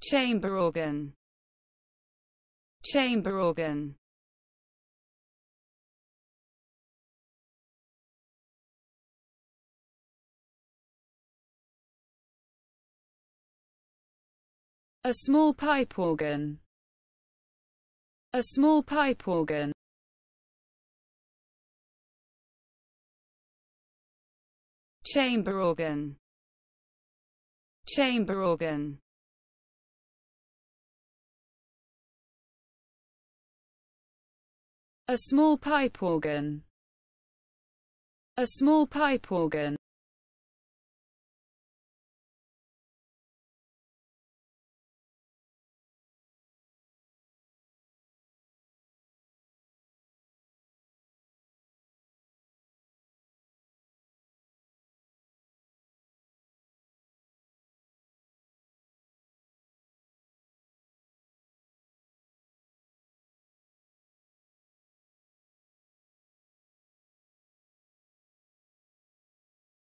chamber organ chamber organ a small pipe organ a small pipe organ chamber organ chamber organ A small pipe organ. A small pipe organ.